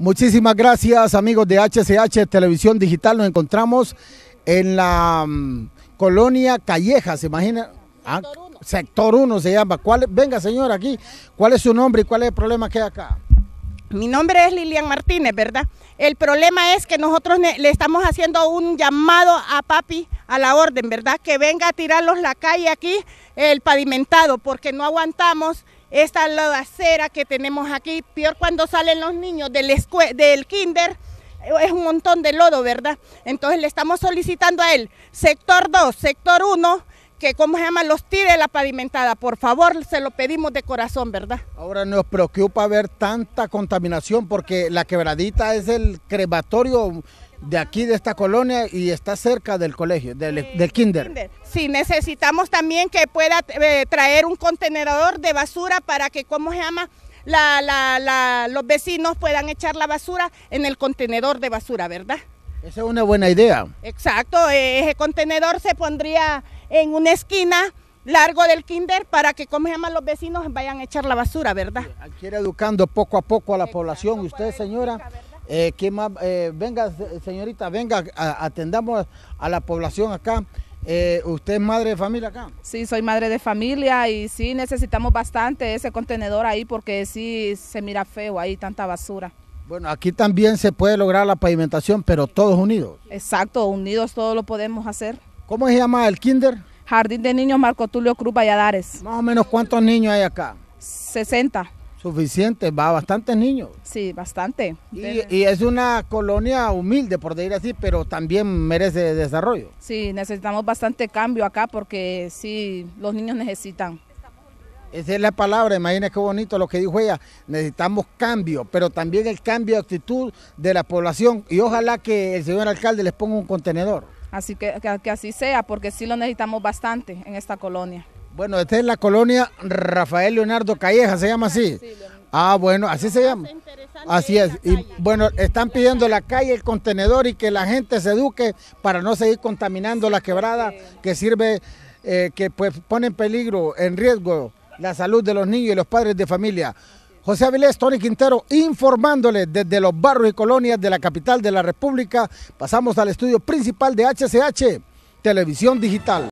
Muchísimas gracias amigos de HCH Televisión Digital. Nos encontramos en la mm, colonia Calleja, ¿se imagina? Ah, sector 1 se llama. ¿Cuál, venga señora aquí, ¿cuál es su nombre y cuál es el problema que hay acá? Mi nombre es Lilian Martínez, ¿verdad? El problema es que nosotros le estamos haciendo un llamado a papi a la orden, ¿verdad? Que venga a tirarlos la calle aquí, el pavimentado, porque no aguantamos esta cera que tenemos aquí, peor cuando salen los niños del, del kinder, es un montón de lodo, ¿verdad? Entonces le estamos solicitando a él, sector 2, sector 1, que cómo se llama, los tire la pavimentada. Por favor, se lo pedimos de corazón, ¿verdad? Ahora nos preocupa ver tanta contaminación porque la quebradita es el crematorio de aquí, de esta colonia y está cerca del colegio, del, kinder. si Sí, necesitamos también que pueda eh, traer un contenedor de basura para que, ¿cómo se llama? los vecinos puedan echar la basura en el contenedor de basura, ¿verdad? Esa es una buena idea. Exacto, e-, ese contenedor se pondría en una esquina largo del kinder para que, como llaman los vecinos, vayan a echar la basura, ¿verdad? Aquí ir educando poco a poco a la población. usted, señora, eh, más? Eh, venga, señorita, venga, atendamos a la población acá. Eh, ¿Usted es madre de familia acá? Sí, soy madre de familia y sí necesitamos bastante ese contenedor ahí porque sí se mira feo ahí tanta basura. Bueno, aquí también se puede lograr la pavimentación, pero todos unidos. Exacto, unidos todos lo podemos hacer. ¿Cómo se llama el kinder? Jardín de Niños Marco Tulio Cruz Valladares. Más o menos cuántos niños hay acá? 60. Suficiente, va bastantes niños. Sí, bastante. Y, y, es una colonia humilde, por decir así, pero también merece desarrollo. Sí, necesitamos bastante cambio acá porque sí, los niños necesitan. Esa es la palabra, imagínense qué bonito lo que dijo ella. Necesitamos cambio, pero también el cambio de actitud de la población. Y ojalá que el señor alcalde les ponga un contenedor. Así que, que, así sea, porque sí lo necesitamos bastante en esta colonia. Bueno, esta es la colonia Rafael Leonardo Calleja, se llama así. ah, bueno, así se llama. Así es. Y bueno, están pidiendo la calle, el contenedor y que la gente se eduque para no seguir contaminando la quebrada que sirve, eh, que pues pone en peligro, en riesgo la salud de los niños y los padres de familia. José Avilés, Tony Quintero, informándole desde los barrios y colonias de la capital de la República. Pasamos al estudio principal de HCH, Televisión Digital.